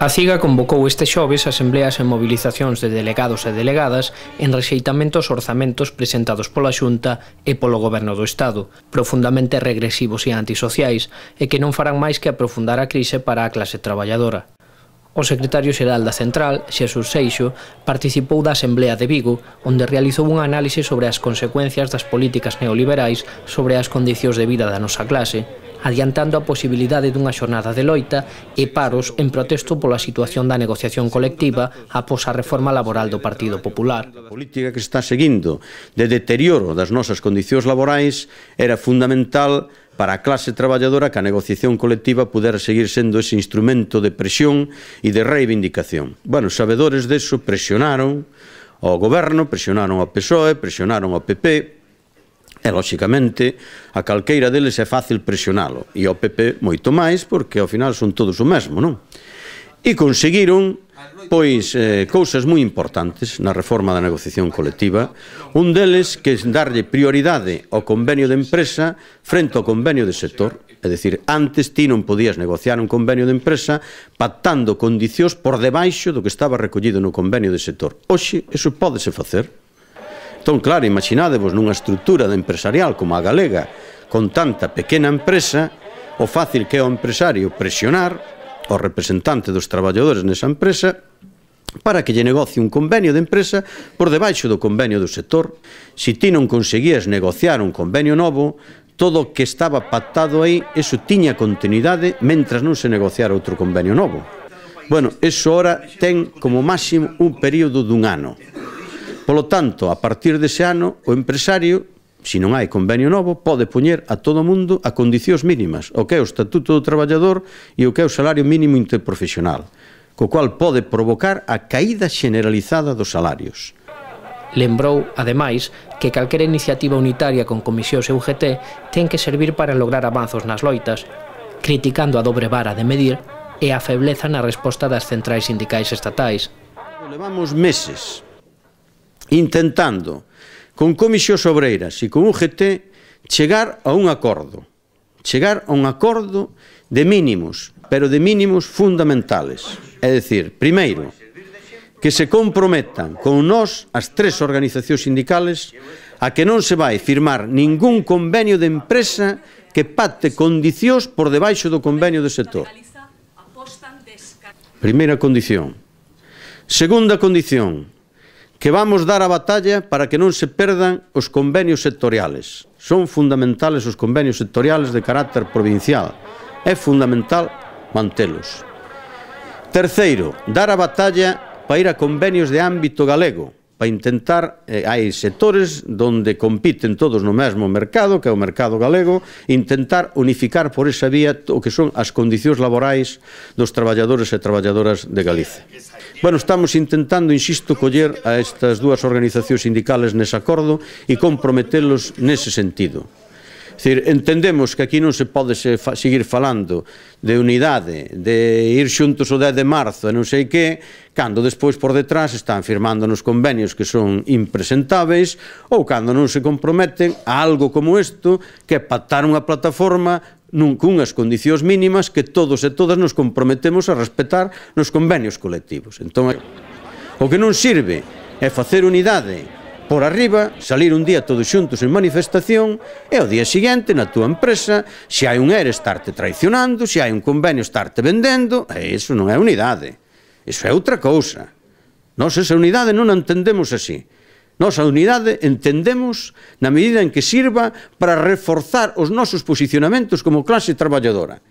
A CIGA convocou este xoves asembleas e movilizacións de delegados e delegadas en rexeitamento aos orzamentos presentados pola Xunta e polo Goberno do Estado, profundamente regresivos e antisociais, e que non farán máis que aprofundar a crise para a clase traballadora. O secretario xeral da Central, Xesús Seixo, participou da Asamblea de Vigo, onde realizou un análise sobre as consecuencias das políticas neoliberais sobre as condicións de vida da nosa clase, adiantando a posibilidade dunha xornada de loita e paros en protesto pola situación da negociación colectiva após a reforma laboral do Partido Popular. A política que está seguindo de deterioro das nosas condicións laborais era fundamental para a clase traballadora que a negociación colectiva pudera seguir sendo ese instrumento de presión e de reivindicación. Bueno, sabedores deso presionaron ao goberno, presionaron ao PSOE, presionaron ao PP, E, lóxicamente, a calqueira deles é fácil presionalo, e ao PP moito máis, porque ao final son todos o mesmo, non? E conseguiron pois eh, cousas moi importantes na reforma da negociación colectiva un deles que é darlle prioridade ao convenio de empresa frente ao convenio de sector é dicir, antes ti non podías negociar un convenio de empresa pactando condicións por debaixo do que estaba recollido no convenio de sector hoxe, eso podese facer Entón, claro, imaginadevos nunha estrutura de empresarial como a galega, con tanta pequena empresa, o fácil que é o empresario presionar o representante dos traballadores nesa empresa para que lle negocie un convenio de empresa por debaixo do convenio do sector. Si ti non conseguías negociar un convenio novo, todo o que estaba pactado aí, eso tiña continuidade mentras non se negociara outro convenio novo. Bueno, eso ora ten como máximo un período dun ano. Polo tanto, a partir dese ano, o empresario, se non hai convenio novo, pode poñer a todo mundo a condicións mínimas, o que é o Estatuto do Traballador e o que é o Salario Mínimo Interprofesional, co cual pode provocar a caída generalizada dos salarios. Lembrou, ademais, que calquera iniciativa unitaria con comisións e UGT ten que servir para lograr avanzos nas loitas, criticando a dobre vara de medir e a febleza na resposta das centrais sindicais estatais. Levamos meses intentando con Comisións Obreiras e con UGT chegar a un acordo, chegar a un acordo de mínimos, pero de mínimos fundamentales. É dicir, primeiro, que se comprometan con nós as tres organizacións sindicales a que non se vai firmar ningún convenio de empresa que pacte condicións por debaixo do convenio de sector. Primeira condición. Segunda condición, que vamos dar a batalla para que non se perdan os convenios sectoriales. Son fundamentales os convenios sectoriales de carácter provincial. É fundamental mantelos. Terceiro, dar a batalla para ir a convenios de ámbito galego, para intentar, eh, hai sectores donde compiten todos no mesmo mercado, que é o mercado galego, intentar unificar por esa vía o que son as condicións laborais dos traballadores e traballadoras de Galicia. Bueno, estamos intentando, insisto, coller a estas dúas organizacións sindicales nese acordo e comprometelos nese sentido decir, entendemos que aquí non se pode se fa, seguir falando de unidade, de ir xuntos o 10 de marzo e non sei que, cando despois por detrás están firmando nos convenios que son impresentáveis ou cando non se comprometen a algo como isto que é pactar unha plataforma nun cunhas condicións mínimas que todos e todas nos comprometemos a respetar nos convenios colectivos. Entón, o que non sirve é facer unidade por arriba, salir un día todos xuntos en manifestación e ao día seguinte na túa empresa, se hai un ERE estarte traicionando, se hai un convenio estarte vendendo, e iso non é unidade. Iso é outra cousa. Nos esa unidade non a entendemos así. Nos a unidade entendemos na medida en que sirva para reforzar os nosos posicionamentos como clase traballadora.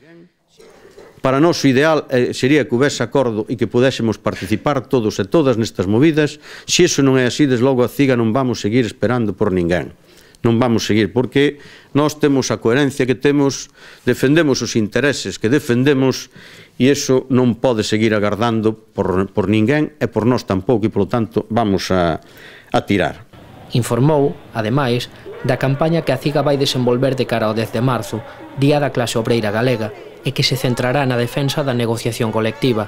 Para nós o ideal eh, sería que houvese acordo e que pudéssemos participar todos e todas nestas movidas. Se iso non é así, deslogo logo a CIGA non vamos seguir esperando por ninguén. Non vamos seguir, porque nós temos a coherencia que temos, defendemos os intereses que defendemos e iso non pode seguir agardando por, por ninguén e por nós tampouco e, polo tanto, vamos a, a tirar. Informou, ademais, da campaña que a CIGA vai desenvolver de cara ao 10 de marzo, Día da Clase Obreira Galega, e que se centrará na defensa da negociación colectiva.